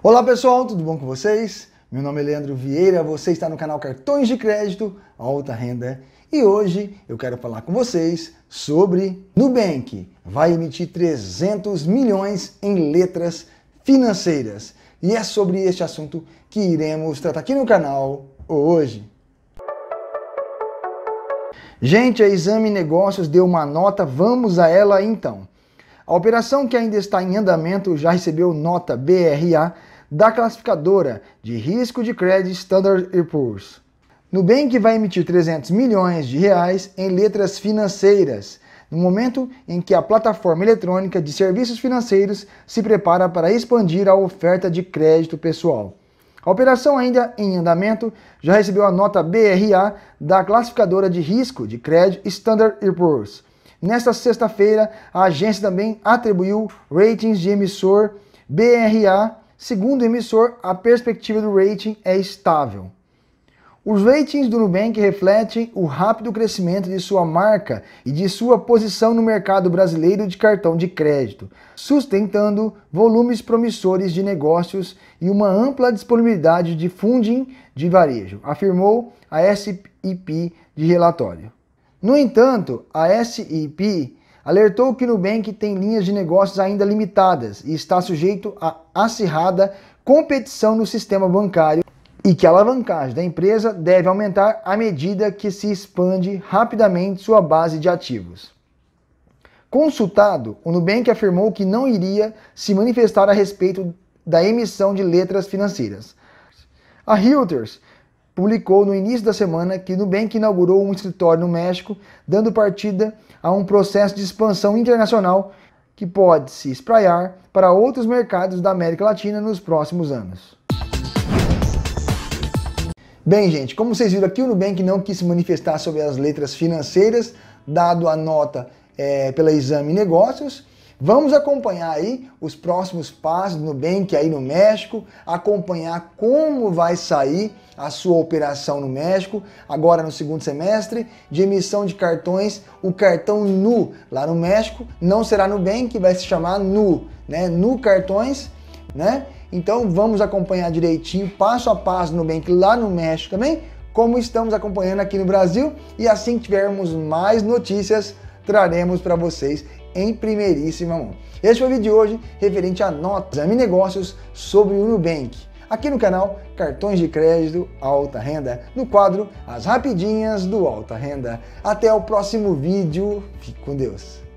Olá pessoal, tudo bom com vocês? Meu nome é Leandro Vieira, você está no canal Cartões de Crédito Alta Renda e hoje eu quero falar com vocês sobre Nubank. Vai emitir 300 milhões em letras financeiras e é sobre este assunto que iremos tratar aqui no canal hoje. Gente, a Exame Negócios deu uma nota, vamos a ela então. A operação que ainda está em andamento já recebeu nota BRA da classificadora de risco de crédito Standard Poor's. Nubank vai emitir 300 milhões de reais em letras financeiras, no momento em que a plataforma eletrônica de serviços financeiros se prepara para expandir a oferta de crédito pessoal. A operação ainda em andamento já recebeu a nota BRA da classificadora de risco de crédito Standard Poor's. Nesta sexta-feira, a agência também atribuiu ratings de emissor BRA. Segundo o emissor, a perspectiva do rating é estável. Os ratings do Nubank refletem o rápido crescimento de sua marca e de sua posição no mercado brasileiro de cartão de crédito, sustentando volumes promissores de negócios e uma ampla disponibilidade de funding de varejo, afirmou a SIP de relatório. No entanto, a SEP alertou que Nubank tem linhas de negócios ainda limitadas e está sujeito a acirrada competição no sistema bancário e que a alavancagem da empresa deve aumentar à medida que se expande rapidamente sua base de ativos. Consultado, o Nubank afirmou que não iria se manifestar a respeito da emissão de letras financeiras. A Reuters publicou no início da semana que Nubank inaugurou um escritório no México, dando partida a um processo de expansão internacional que pode se espraiar para outros mercados da América Latina nos próximos anos. Bem, gente, como vocês viram aqui, o Nubank não quis se manifestar sobre as letras financeiras, dado a nota é, pela Exame Negócios, Vamos acompanhar aí os próximos passos do Nubank aí no México, acompanhar como vai sair a sua operação no México, agora no segundo semestre, de emissão de cartões, o cartão Nu lá no México, não será Nubank, vai se chamar Nu, né? Nu Cartões, né? Então vamos acompanhar direitinho, passo a passo no Nubank lá no México também, como estamos acompanhando aqui no Brasil, e assim que tivermos mais notícias, traremos para vocês em primeiríssima mão. Este foi o vídeo de hoje referente a notas, e negócios sobre o Nubank. Aqui no canal Cartões de Crédito Alta Renda, no quadro As Rapidinhas do Alta Renda. Até o próximo vídeo, fique com Deus.